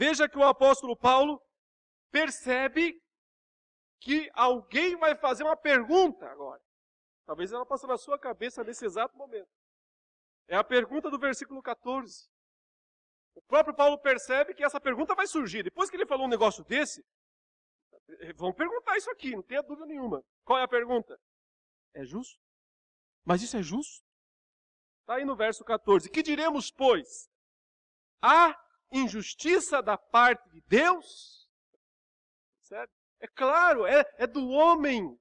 Veja que o apóstolo Paulo percebe que alguém vai fazer uma pergunta agora. Talvez ela passe na sua cabeça nesse exato momento. É a pergunta do versículo 14. O próprio Paulo percebe que essa pergunta vai surgir. Depois que ele falou um negócio desse, vão perguntar isso aqui, não tenha dúvida nenhuma. Qual é a pergunta? É justo? Mas isso é justo? Está aí no verso 14. Que diremos, pois? Há injustiça da parte de Deus? Percebe? É claro, é, é do homem,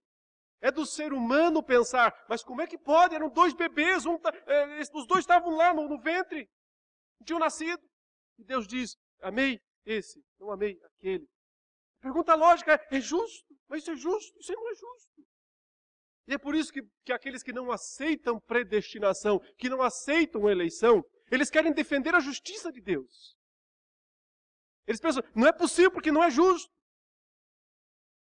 é do ser humano pensar, mas como é que pode? Eram dois bebês, um, tá, é, os dois estavam lá no, no ventre, não tinham nascido. E Deus diz: amei esse, não amei aquele. Pergunta lógica é: é justo? Mas isso é justo? Isso não é justo. E é por isso que, que aqueles que não aceitam predestinação, que não aceitam eleição, eles querem defender a justiça de Deus. Eles pensam, não é possível porque não é justo.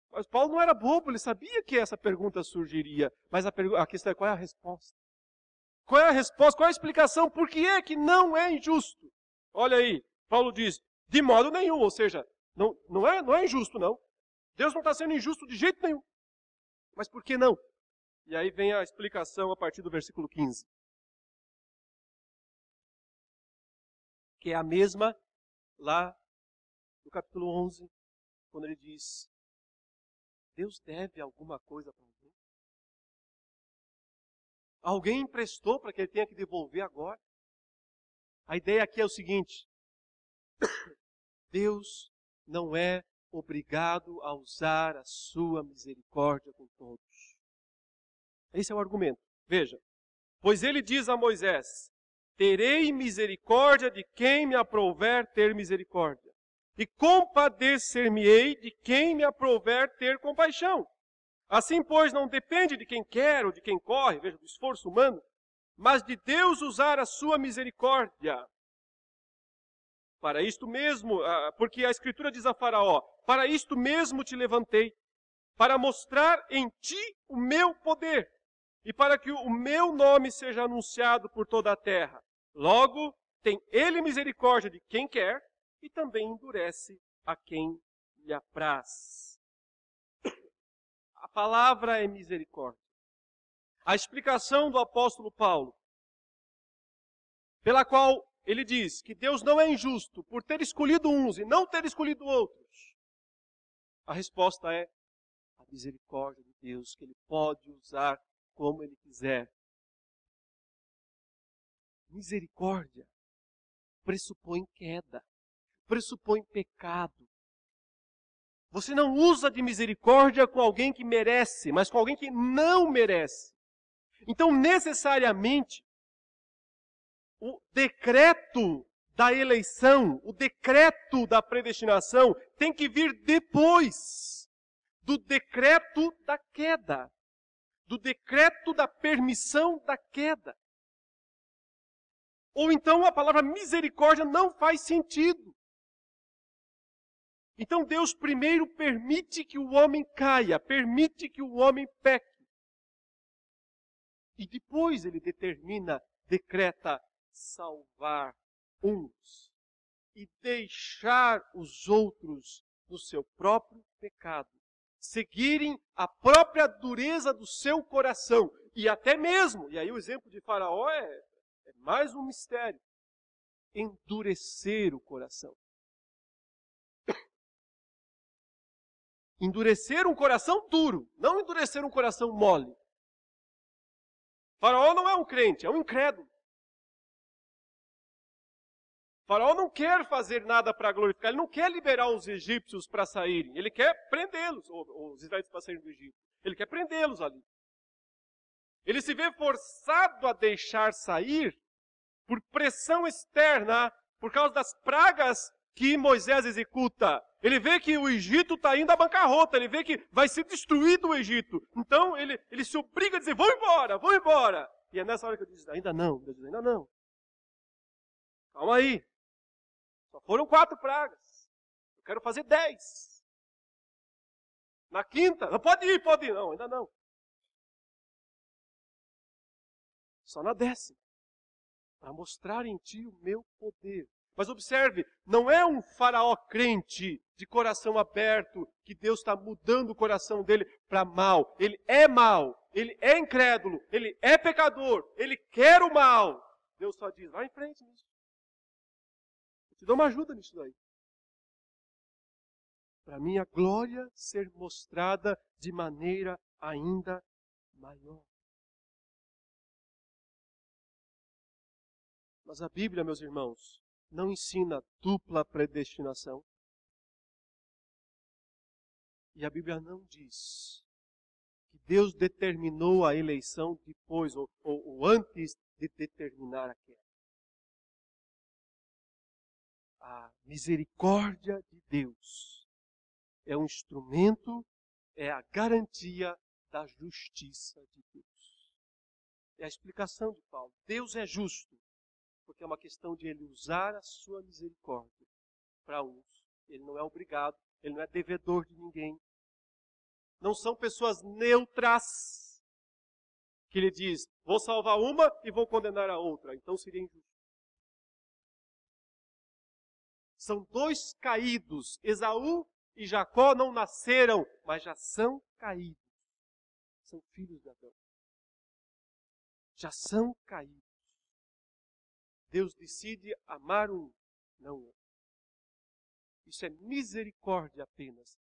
Mas Paulo não era bobo, ele sabia que essa pergunta surgiria. Mas a, a questão é qual é a resposta? Qual é a resposta? Qual é a explicação? Por que é que não é injusto? Olha aí, Paulo diz, de modo nenhum, ou seja, não, não, é, não é injusto, não. Deus não está sendo injusto de jeito nenhum. Mas por que não? E aí vem a explicação a partir do versículo 15. Que é a mesma lá no capítulo 11, quando ele diz: Deus deve alguma coisa para alguém? Alguém emprestou para que ele tenha que devolver agora? A ideia aqui é o seguinte: Deus não é obrigado a usar a sua misericórdia com todos. Esse é o argumento. Veja, pois ele diz a Moisés: Terei misericórdia de quem me aprouver ter misericórdia, e compadecer-me-ei de quem me aprover ter compaixão. Assim, pois, não depende de quem quer ou de quem corre, veja, do esforço humano, mas de Deus usar a sua misericórdia. Para isto mesmo, ah, porque a Escritura diz a Faraó: Para isto mesmo te levantei, para mostrar em ti o meu poder e para que o meu nome seja anunciado por toda a terra. Logo, tem ele misericórdia de quem quer e também endurece a quem lhe apraz. A palavra é misericórdia. A explicação do apóstolo Paulo, pela qual ele diz que Deus não é injusto por ter escolhido uns e não ter escolhido outros. A resposta é a misericórdia de Deus, que ele pode usar como ele quiser. Misericórdia pressupõe queda pressupõe pecado. Você não usa de misericórdia com alguém que merece, mas com alguém que não merece. Então, necessariamente, o decreto da eleição, o decreto da predestinação, tem que vir depois do decreto da queda, do decreto da permissão da queda. Ou então a palavra misericórdia não faz sentido. Então Deus primeiro permite que o homem caia, permite que o homem peque. E depois ele determina, decreta salvar uns e deixar os outros no seu próprio pecado, seguirem a própria dureza do seu coração e até mesmo, e aí o exemplo de Faraó é, é mais um mistério, endurecer o coração. Endurecer um coração duro, não endurecer um coração mole. Faraó não é um crente, é um incrédulo. Faraó não quer fazer nada para glorificar, ele não quer liberar os egípcios para saírem, ele quer prendê-los, ou, os israelitas para saírem do Egito. Ele quer prendê-los ali. Ele se vê forçado a deixar sair por pressão externa, por causa das pragas que Moisés executa. Ele vê que o Egito está indo à bancarrota, ele vê que vai ser destruído o Egito. Então ele, ele se obriga a dizer: Vou embora, vou embora. E é nessa hora que eu digo: ainda não, Deus diz, ainda não. Calma aí. Só foram quatro pragas. Eu quero fazer dez. Na quinta, não pode ir, pode ir. Não, ainda não. Só na décima. Para mostrar em ti o meu poder mas observe, não é um faraó crente de coração aberto que Deus está mudando o coração dele para mal. Ele é mal, ele é incrédulo, ele é pecador, ele quer o mal. Deus só diz: vai em frente nisso. Eu te dou uma ajuda nisso daí. Para minha glória ser mostrada de maneira ainda maior. Mas a Bíblia, meus irmãos, não ensina dupla predestinação. E a Bíblia não diz que Deus determinou a eleição depois ou, ou, ou antes de determinar a queda. A misericórdia de Deus é um instrumento, é a garantia da justiça de Deus. É a explicação de Paulo. Deus é justo porque é uma questão de ele usar a sua misericórdia para uns. Ele não é obrigado, ele não é devedor de ninguém. Não são pessoas neutras que ele diz: vou salvar uma e vou condenar a outra. Então seria injusto. São dois caídos. Esaú e Jacó não nasceram, mas já são caídos. São filhos de Adão. Já são caídos. Deus decide amar um, não outro. Isso é misericórdia apenas.